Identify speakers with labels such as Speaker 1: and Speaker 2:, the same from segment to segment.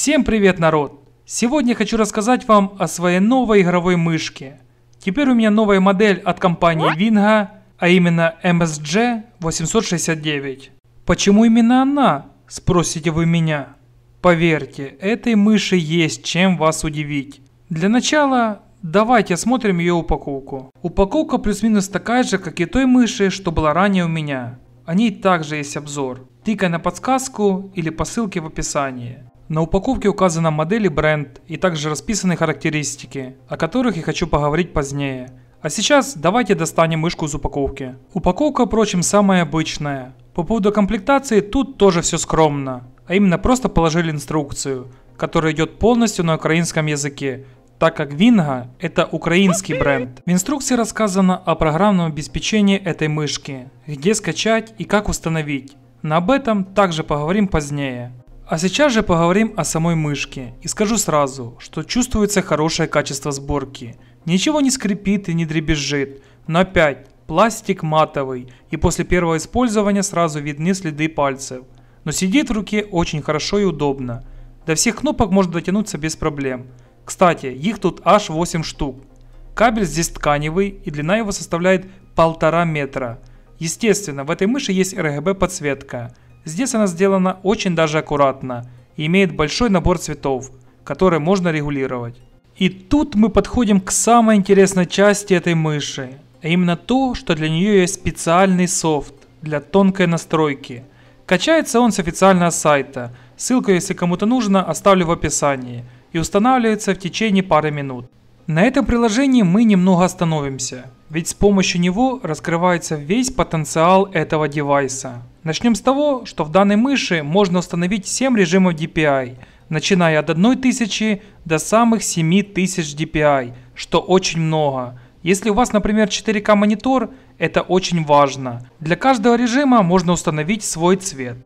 Speaker 1: Всем привет, народ! Сегодня хочу рассказать вам о своей новой игровой мышке. Теперь у меня новая модель от компании Winga, а именно MSG 869. Почему именно она, спросите вы меня? Поверьте, этой мыши есть чем вас удивить. Для начала Давайте осмотрим ее упаковку. Упаковка плюс-минус такая же, как и той мыши, что была ранее у меня. О ней также есть обзор. Тыкай на подсказку или по ссылке в описании. На упаковке указана модель и бренд, и также расписаны характеристики, о которых я хочу поговорить позднее. А сейчас давайте достанем мышку из упаковки. Упаковка, впрочем, самая обычная. По поводу комплектации тут тоже все скромно, а именно просто положили инструкцию, которая идет полностью на украинском языке, так как Винга – это украинский бренд. В инструкции рассказано о программном обеспечении этой мышки, где скачать и как установить. Но об этом также поговорим позднее. А сейчас же поговорим о самой мышке. И скажу сразу, что чувствуется хорошее качество сборки. Ничего не скрипит и не дребезжит. Но опять, пластик матовый, и после первого использования сразу видны следы пальцев. Но сидит в руке очень хорошо и удобно. До всех кнопок можно дотянуться без проблем. Кстати, их тут аж 8 штук. Кабель здесь тканевый и длина его составляет полтора метра. Естественно, в этой мыши есть RGB подсветка. Здесь она сделана очень даже аккуратно и имеет большой набор цветов, которые можно регулировать. И тут мы подходим к самой интересной части этой мыши, а именно то, что для нее есть специальный софт для тонкой настройки. Качается он с официального сайта, ссылку, если кому-то нужно, оставлю в описании, и устанавливается в течение пары минут. На этом приложении мы немного остановимся, ведь с помощью него раскрывается весь потенциал этого девайса. Начнем с того, что в данной мыши можно установить 7 режимов DPI, начиная от 1000 до самых 7000 DPI, что очень много. Если у вас, например, 4К монитор, это очень важно. Для каждого режима можно установить свой цвет.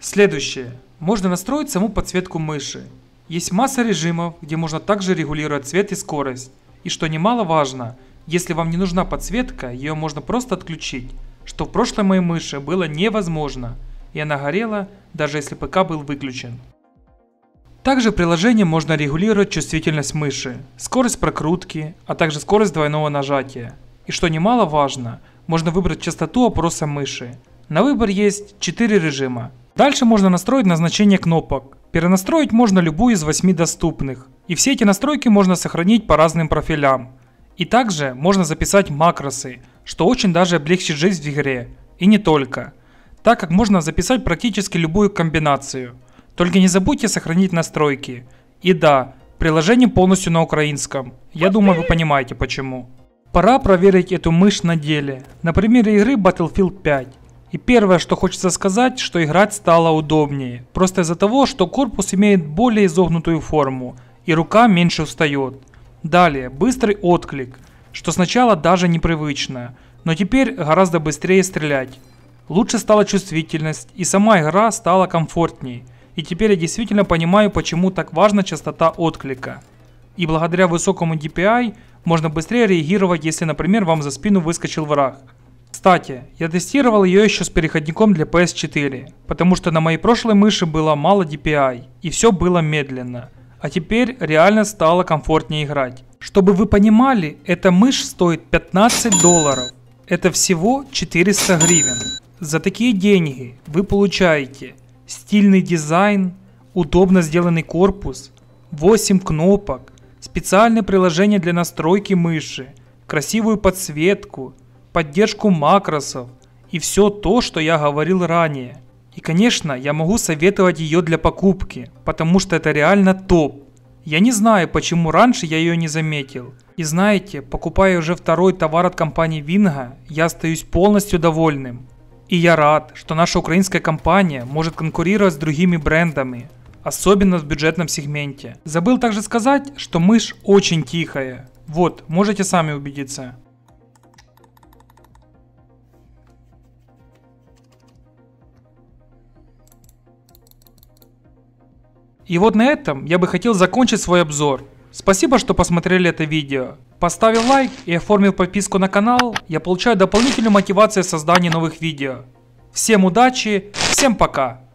Speaker 1: Следующее. Можно настроить саму подсветку мыши. Есть масса режимов, где можно также регулировать цвет и скорость. И что немаловажно, если вам не нужна подсветка, ее можно просто отключить что в прошлой моей мыши было невозможно, и она горела, даже если ПК был выключен. Также приложением можно регулировать чувствительность мыши, скорость прокрутки, а также скорость двойного нажатия. И что немаловажно, можно выбрать частоту опроса мыши. На выбор есть 4 режима. Дальше можно настроить назначение кнопок. Перенастроить можно любую из 8 доступных. И все эти настройки можно сохранить по разным профилям. И также можно записать макросы, что очень даже облегчит жизнь в игре, и не только, так как можно записать практически любую комбинацию. Только не забудьте сохранить настройки. И да, приложение полностью на украинском. Я думаю, вы понимаете почему. Пора проверить эту мышь на деле, на примере игры Battlefield 5. И первое, что хочется сказать, что играть стало удобнее, просто из-за того, что корпус имеет более изогнутую форму и рука меньше устает. Далее, быстрый отклик – что сначала даже непривычное, но теперь гораздо быстрее стрелять. Лучше стала чувствительность, и сама игра стала комфортней. И теперь я действительно понимаю, почему так важна частота отклика. И благодаря высокому DPI можно быстрее реагировать, если, например, вам за спину выскочил враг. Кстати, я тестировал ее еще с переходником для PS4, потому что на моей прошлой мыши было мало DPI, и все было медленно а теперь реально стало комфортнее играть. Чтобы вы понимали, эта мышь стоит 15 долларов. Это всего 400 гривен. За такие деньги вы получаете стильный дизайн, удобно сделанный корпус, 8 кнопок, специальное приложение для настройки мыши, красивую подсветку, поддержку макросов и все то, что я говорил ранее – и, конечно, я могу советовать ее для покупки, потому что это реально топ. Я не знаю, почему раньше я ее не заметил. И знаете, покупая уже второй товар от компании Винга, я остаюсь полностью довольным. И я рад, что наша украинская компания может конкурировать с другими брендами, особенно в бюджетном сегменте. Забыл также сказать, что мышь очень тихая. Вот, можете сами убедиться. И вот на этом я бы хотел закончить свой обзор. Спасибо, что посмотрели это видео. Поставив лайк и оформив подписку на канал, я получаю дополнительную мотивацию создания новых видео. Всем удачи, всем пока!